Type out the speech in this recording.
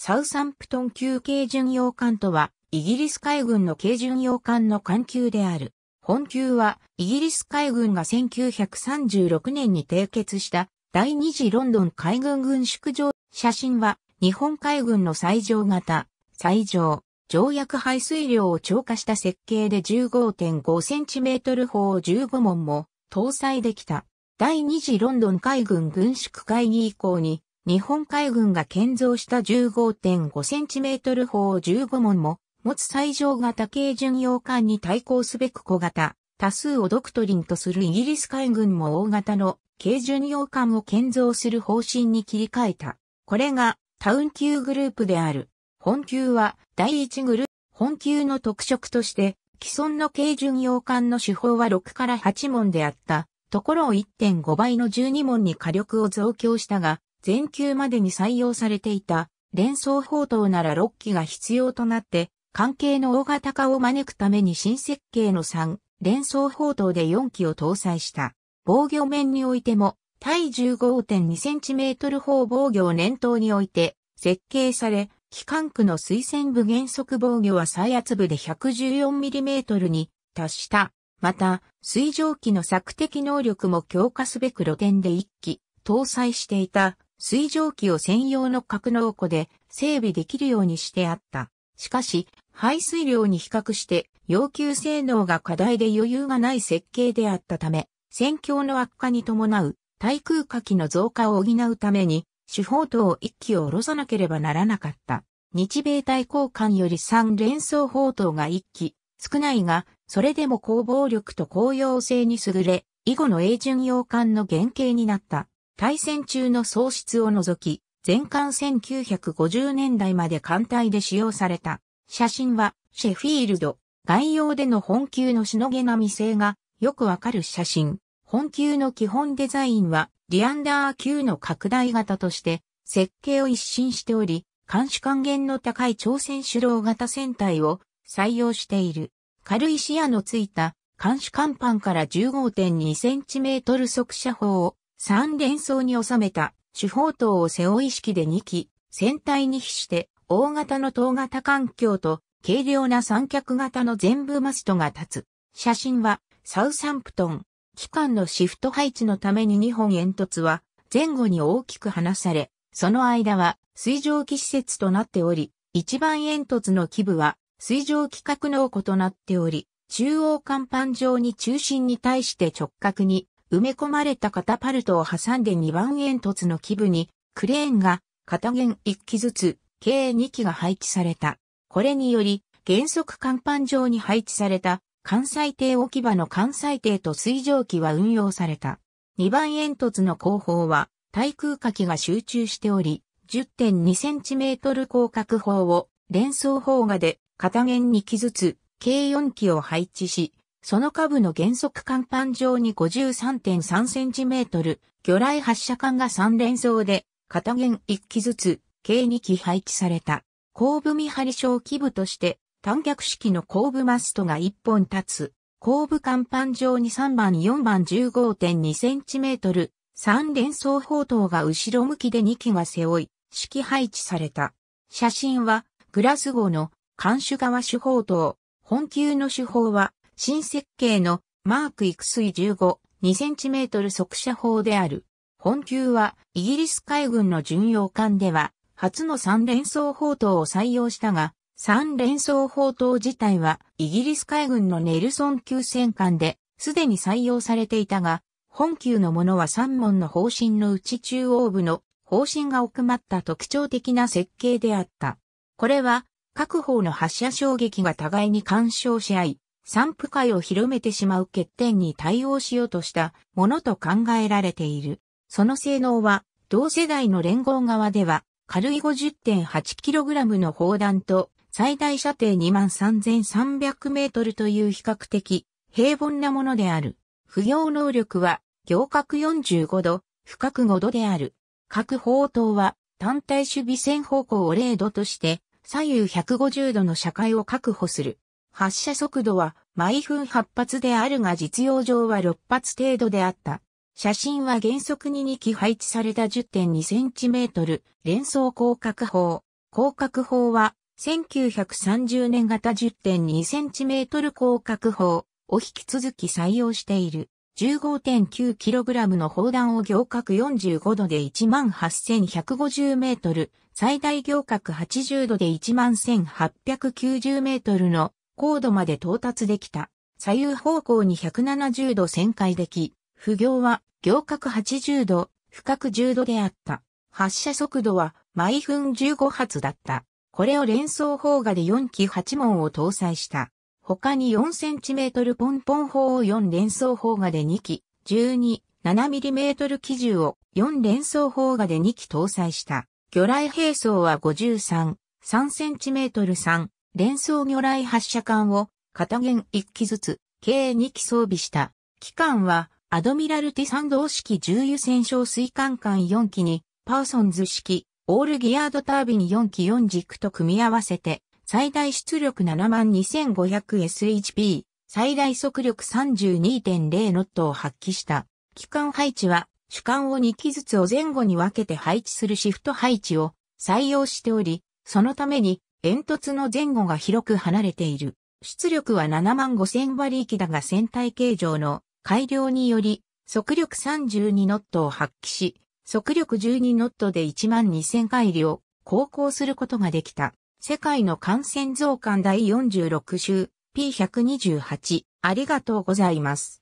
サウサンプトン級軽巡洋艦とは、イギリス海軍の軽巡洋艦の艦級である。本級は、イギリス海軍が1936年に締結した第二次ロンドン海軍軍縮上。写真は、日本海軍の最上型、最上、条約排水量を超過した設計で 15.5cm 砲15門も搭載できた。第二次ロンドン海軍軍縮会議以降に、日本海軍が建造した 15.5cm 砲15門も、持つ最上型軽巡洋艦に対抗すべく小型、多数をドクトリンとするイギリス海軍も大型の軽巡洋艦を建造する方針に切り替えた。これがタウン級グループである。本級は第一グループ、本級の特色として既存の軽巡洋艦の手法は6から8門であった。ところを1.5倍の12門に火力を増強したが、前級までに採用されていた連装砲塔なら6機が必要となって、関係の大型化を招くために新設計の3、連装砲塔で4機を搭載した。防御面においても、対 15.2cm 砲防御を念頭において、設計され、機関区の推薦部原則防御は最圧部で 114mm に達した。また、水蒸気の索敵能力も強化すべく露天で1機搭載していた水蒸気を専用の格納庫で整備できるようにしてあった。しかし、排水量に比較して要求性能が課題で余裕がない設計であったため、戦況の悪化に伴う対空火器の増加を補うために、主砲塔を1機を下ろさなければならなかった。日米対抗艦より3連装砲塔が1機、少ないが、それでも攻防力と効用性に優れ、以後の英順洋艦の原型になった。対戦中の喪失を除き、全艦1950年代まで艦隊で使用された。写真は、シェフィールド、外洋での本級のしのげな未性が、よくわかる写真。本級の基本デザインは、リアンダー級の拡大型として、設計を一新しており、監視還元の高い朝鮮主導型船体を採用している。軽い視野のついた監視甲板から 15.2cm 速射砲を三連装に収めた主砲塔を背負い式で2機、船体に比して大型の塔型環境と軽量な三脚型の全部マストが立つ。写真はサウサンプトン。機関のシフト配置のために2本煙突は前後に大きく離され、その間は水蒸気施設となっており、一番煙突の基部は水蒸気格納庫となっており、中央甲板上に中心に対して直角に埋め込まれた肩パルトを挟んで2番煙突の基部に、クレーンが片弦1機ずつ、計2機が配置された。これにより、原則甲板上に配置された、関西艇置き場の関西艇と水蒸気は運用された。2番煙突の後方は、対空火器が集中しており、10.2センチメートル広角砲を連装砲画で片弦2機ずつ、計4機を配置し、その下部の原則甲板上に 53.3cm、魚雷発射管が3連装で、片弦1機ずつ、計2機配置された。後部見張り小規部として、単脚式の後部マストが1本立つ。後部甲板上に3番4番 15.2cm、3連装砲塔が後ろ向きで2機が背負い、式配置された。写真は、グラスゴーの監守側手法塔。本級の手法は、新設計のマーク育水15、2cm 速射砲である。本級はイギリス海軍の巡洋艦では初の三連装砲塔を採用したが、三連装砲塔自体はイギリス海軍のネルソン級戦艦で、すでに採用されていたが、本級のものは三門の方針のうち中央部の方針が奥まった特徴的な設計であった。これは、各方の発射衝撃が互いに干渉し合い、散布会を広めてしまう欠点に対応しようとしたものと考えられている。その性能は、同世代の連合側では、軽い 50.8kg の砲弾と最大射程 23,300m という比較的平凡なものである。不要能力は行角45度、深覚5度である。各砲塔は単体守備線方向を0度として左右150度の社会を確保する。発射速度は毎分8発であるが実用上は6発程度であった。写真は原則に2機配置された 10.2cm 連装広角砲。広角砲は1930年型 10.2cm 広角砲を引き続き採用している。15.9kg の砲弾を行角45度で18150メートル、最大行角80度で11890メートルの高度まで到達できた。左右方向に170度旋回でき、不行は行角80度、深く10度であった。発射速度は毎分15発だった。これを連装砲画で4機8門を搭載した。他に 4cm ポンポン砲を4連装砲画で2機、12、7mm 機銃を4連装砲画で2機搭載した。魚雷兵装は53、3cm3、連装魚雷発射管を片弦1機ずつ計2機装備した。機関はアドミラルティ3動式重油戦勝水管管4機にパーソンズ式オールギアードタービン4機4軸と組み合わせて最大出力 72500SHP 最大速力32.0ノットを発揮した。機関配置は主管を2機ずつを前後に分けて配置するシフト配置を採用しており、そのために煙突の前後が広く離れている。出力は7万5000馬力だが船体形状の改良により、速力32ノットを発揮し、速力12ノットで1万2000回りを航行することができた。世界の感染増加第46週 P128 ありがとうございます。